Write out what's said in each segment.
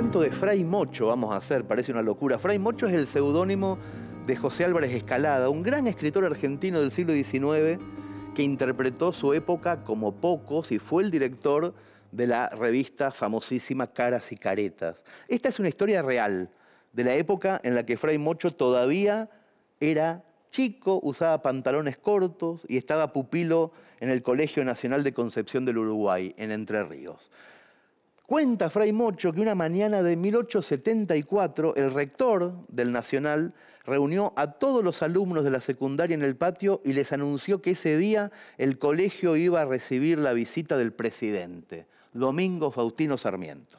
de Fray Mocho vamos a hacer, parece una locura. Fray Mocho es el seudónimo de José Álvarez Escalada, un gran escritor argentino del siglo XIX que interpretó su época como pocos y fue el director de la revista famosísima Caras y Caretas. Esta es una historia real de la época en la que Fray Mocho todavía era chico, usaba pantalones cortos y estaba pupilo en el Colegio Nacional de Concepción del Uruguay, en Entre Ríos. Cuenta Fray Mocho que una mañana de 1874 el rector del Nacional reunió a todos los alumnos de la secundaria en el patio y les anunció que ese día el colegio iba a recibir la visita del presidente, Domingo Faustino Sarmiento.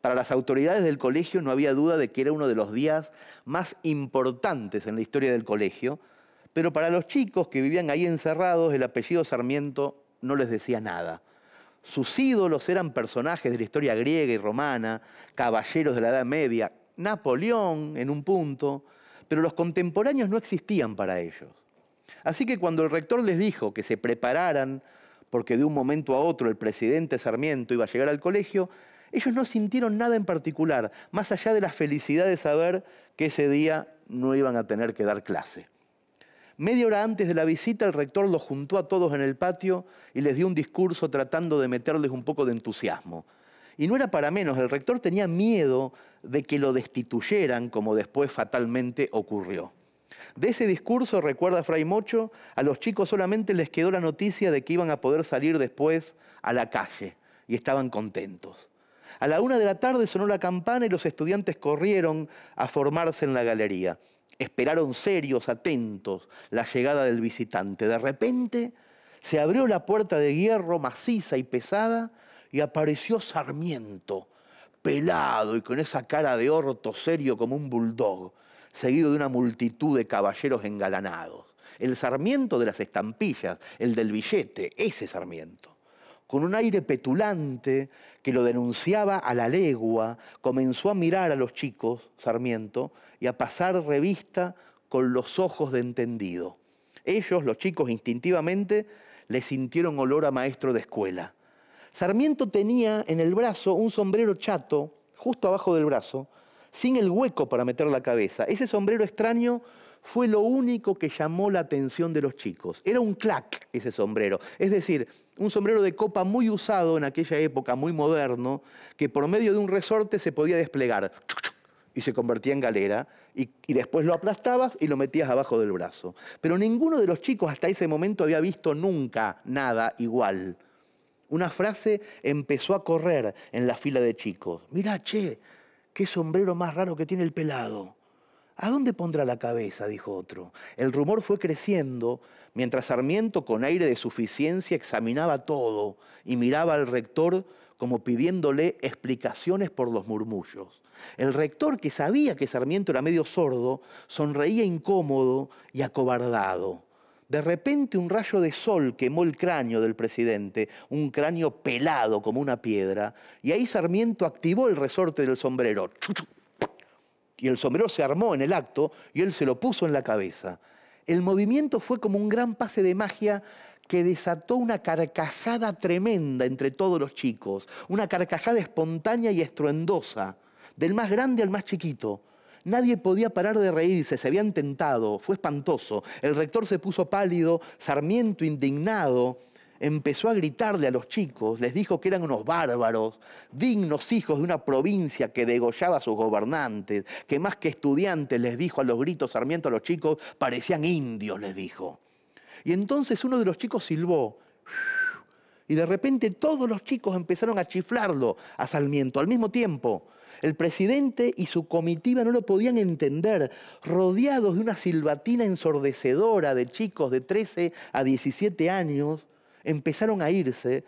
Para las autoridades del colegio no había duda de que era uno de los días más importantes en la historia del colegio, pero para los chicos que vivían ahí encerrados el apellido Sarmiento no les decía nada sus ídolos eran personajes de la historia griega y romana, caballeros de la Edad Media, Napoleón en un punto, pero los contemporáneos no existían para ellos. Así que cuando el rector les dijo que se prepararan, porque de un momento a otro el presidente Sarmiento iba a llegar al colegio, ellos no sintieron nada en particular, más allá de la felicidad de saber que ese día no iban a tener que dar clase. Media hora antes de la visita, el rector los juntó a todos en el patio y les dio un discurso tratando de meterles un poco de entusiasmo. Y no era para menos, el rector tenía miedo de que lo destituyeran, como después fatalmente ocurrió. De ese discurso, recuerda Fray Mocho, a los chicos solamente les quedó la noticia de que iban a poder salir después a la calle y estaban contentos. A la una de la tarde sonó la campana y los estudiantes corrieron a formarse en la galería. Esperaron serios, atentos, la llegada del visitante. De repente se abrió la puerta de hierro maciza y pesada y apareció Sarmiento, pelado y con esa cara de orto serio como un bulldog, seguido de una multitud de caballeros engalanados. El Sarmiento de las estampillas, el del billete, ese Sarmiento con un aire petulante que lo denunciaba a la legua, comenzó a mirar a los chicos, Sarmiento, y a pasar revista con los ojos de entendido. Ellos, los chicos, instintivamente le sintieron olor a maestro de escuela. Sarmiento tenía en el brazo un sombrero chato, justo abajo del brazo, sin el hueco para meter la cabeza. Ese sombrero extraño fue lo único que llamó la atención de los chicos. Era un clac ese sombrero. Es decir, un sombrero de copa muy usado en aquella época, muy moderno, que por medio de un resorte se podía desplegar y se convertía en galera, y, después lo aplastabas y lo metías abajo del brazo. Pero ninguno de los chicos hasta ese momento había visto nunca nada igual. Una frase empezó a correr en la fila de chicos. Mirá, che, qué sombrero más raro que tiene el pelado. ¿A dónde pondrá la cabeza? dijo otro. El rumor fue creciendo mientras Sarmiento, con aire de suficiencia, examinaba todo y miraba al rector como pidiéndole explicaciones por los murmullos. El rector, que sabía que Sarmiento era medio sordo, sonreía incómodo y acobardado. De repente un rayo de sol quemó el cráneo del presidente, un cráneo pelado como una piedra, y ahí Sarmiento activó el resorte del sombrero. ¡Chuchu! y el sombrero se armó en el acto y él se lo puso en la cabeza. El movimiento fue como un gran pase de magia que desató una carcajada tremenda entre todos los chicos, una carcajada espontánea y estruendosa, del más grande al más chiquito. Nadie podía parar de reírse, se habían tentado, fue espantoso. El rector se puso pálido, Sarmiento indignado, empezó a gritarle a los chicos, les dijo que eran unos bárbaros, dignos hijos de una provincia que degollaba a sus gobernantes, que más que estudiantes les dijo a los gritos Sarmiento a los chicos, parecían indios, les dijo. Y entonces uno de los chicos silbó. Y de repente todos los chicos empezaron a chiflarlo a Sarmiento al mismo tiempo. El presidente y su comitiva no lo podían entender, rodeados de una silbatina ensordecedora de chicos de 13 a 17 años empezaron a irse,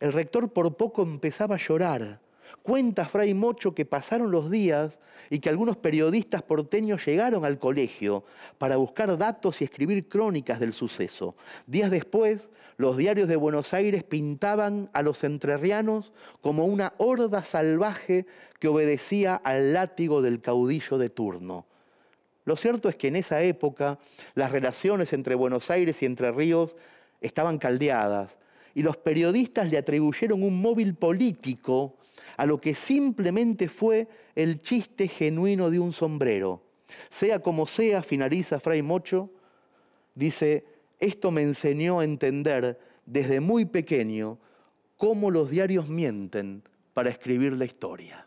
el rector por poco empezaba a llorar. Cuenta Fray Mocho que pasaron los días y que algunos periodistas porteños llegaron al colegio para buscar datos y escribir crónicas del suceso. Días después, los diarios de Buenos Aires pintaban a los entrerrianos como una horda salvaje que obedecía al látigo del caudillo de turno. Lo cierto es que en esa época las relaciones entre Buenos Aires y Entre Ríos estaban caldeadas y los periodistas le atribuyeron un móvil político a lo que simplemente fue el chiste genuino de un sombrero. Sea como sea, finaliza Fray Mocho, dice, esto me enseñó a entender desde muy pequeño cómo los diarios mienten para escribir la historia.